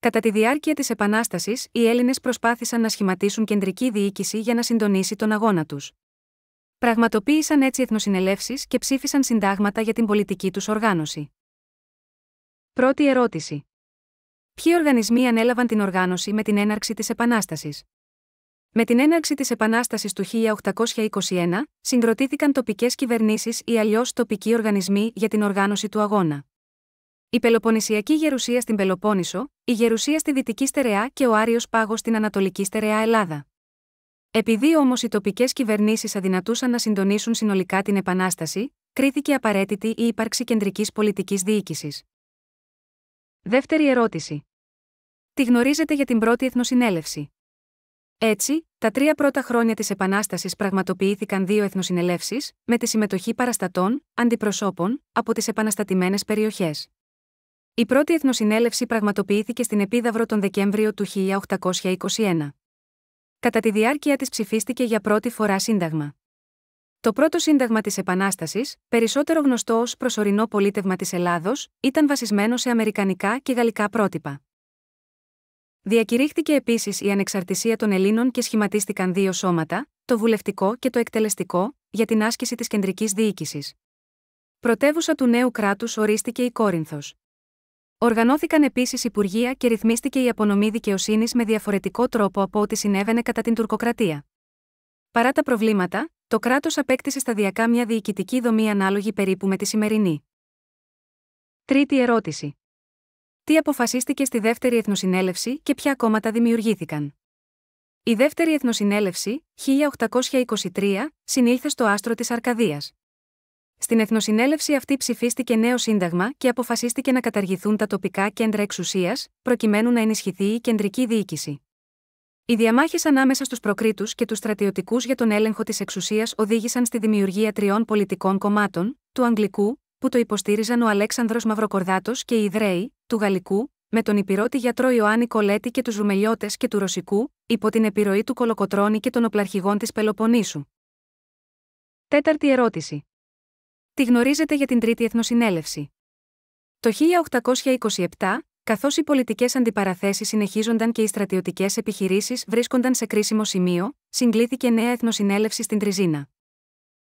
Κατά τη διάρκεια της Επανάστασης, οι Έλληνες προσπάθησαν να σχηματίσουν κεντρική διοίκηση για να συντονίσει τον αγώνα τους. Πραγματοποίησαν έτσι εθνοσυνελεύσεις και ψήφισαν συντάγματα για την πολιτική τους οργάνωση. Πρώτη ερώτηση. Ποιοι οργανισμοί ανέλαβαν την οργάνωση με την έναρξη της Επανάστασης. Με την έναρξη της Επανάστασης του 1821, συγκροτήθηκαν τοπικές κυβερνήσεις ή αλλιώς τοπικοί οργανισμοί για την οργάνωση του αγώνα. Η Πελοποννησιακή Γερουσία στην Πελοπόννησο, η Γερουσία στη Δυτική Στερεά και ο Άριος Πάγος στην Ανατολική Στερεά Ελλάδα. Επειδή όμως οι τοπικές κυβερνήσεις αδυνατούσαν να συντονίσουν συνολικά την Επανάσταση, κρίθηκε απαραίτητη η ύπαρξη κεντρικής πολιτικής διοίκησης. Δεύτερη ερώτηση. Τη γνωρίζετε για την πρώτη εθνοσυνέλευση. Έτσι, τα τρία πρώτα χρόνια της Επανάστασης πραγματοποιήθηκαν δύο εθνοσυνελεύσεις, με τη συμμετοχή παραστατών, αντιπροσώπων, από τις επαναστατημένες περιοχές. Η πρώτη εθνοσυνέλευση πραγματοποιήθηκε στην Επίδαυρο τον Δεκέμβριο του 1821. Κατά τη διάρκεια της ψηφίστηκε για πρώτη φορά σύνταγμα. Το πρώτο σύνταγμα της Επανάστασης, περισσότερο γνωστό ως προσωρινό πολίτευμα της Ελλάδος, ήταν βασισμένο σε αμερικανικά και γαλλικά πρότυπα. Διακηρύχθηκε επίσης η ανεξαρτησία των Ελλήνων και σχηματίστηκαν δύο σώματα, το βουλευτικό και το εκτελεστικό, για την άσκηση της κεντρικής διοίκησης. Πρωτεύουσα του νέου κράτους ορίστηκε η Κόρινθος. Οργανώθηκαν επίσης υπουργεία και ρυθμίστηκε η απονομή δικαιοσύνης με διαφορετικό τρόπο από ό,τι συνέβαινε κατά την τουρκοκρατία. Παρά τα προβλήματα, το κράτος απέκτησε σταδιακά μια διοικητική δομή ανάλογη περίπου με τη σημερινή. Τρίτη ερώτηση. Τι αποφασίστηκε στη δεύτερη εθνοσυνέλευση και ποια κόμματα δημιουργήθηκαν. Η δεύτερη εθνοσυνέλευση, 1823, συνήλθε στο άστρο της Αρκαδίας. Στην Εθνοσυνέλευση αυτή ψηφίστηκε νέο σύνταγμα και αποφασίστηκε να καταργηθούν τα τοπικά κέντρα εξουσίας, προκειμένου να ενισχυθεί η κεντρική διοίκηση. Οι διαμάχες ανάμεσα στους προκρήτου και τους στρατιωτικούς για τον έλεγχο της εξουσίας οδήγησαν στη δημιουργία τριών πολιτικών κομμάτων, του Αγγλικού, που το υποστήριζαν ο Αλέξανδρος Μαυροκορδάτος και οι Ιδραίοι, του Γαλλικού, με τον υπηρώτη γιατρό Ιωάννη Κολέτη και τους Ρουμελιώτες και του Ρωσικού, υπό την επιρροή του Κολοκοτρώνη και των οπλαρχηγών της Πελοπονίσου. Τέταρτη ερώτηση τη γνωρίζετε για την Τρίτη Εθνοσυνέλευση. Το 1827, καθώς οι πολιτικές αντιπαραθέσεις συνεχίζονταν και οι στρατιωτικές επιχειρήσεις βρίσκονταν σε κρίσιμο σημείο, συγκλήθηκε νέα Εθνοσυνέλευση στην Τριζίνα.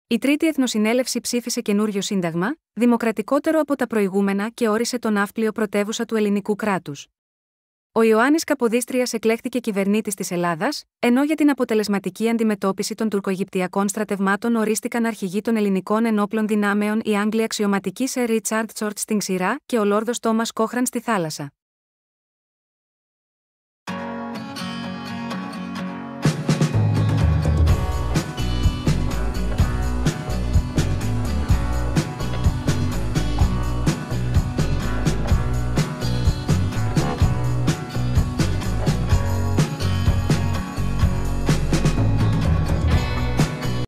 Η Τρίτη Εθνοσυνέλευση ψήφισε καινούριο σύνταγμα, δημοκρατικότερο από τα προηγούμενα και όρισε τον Ναύπλιο πρωτεύουσα του ελληνικού κράτους. Ο Ιωάννης Καποδίστριας εκλέχθηκε κυβερνήτης της Ελλάδας, ενώ για την αποτελεσματική αντιμετώπιση των τουρκογυπτιακών στρατευμάτων ορίστηκαν αρχηγοί των ελληνικών ενόπλων δυνάμεων η Άγγλοι αξιωματικοί σε Ρίτσαρντ Τσόρτ στην ξηρά και ο Λόρδος Τόμας Κόχραν στη θάλασσα.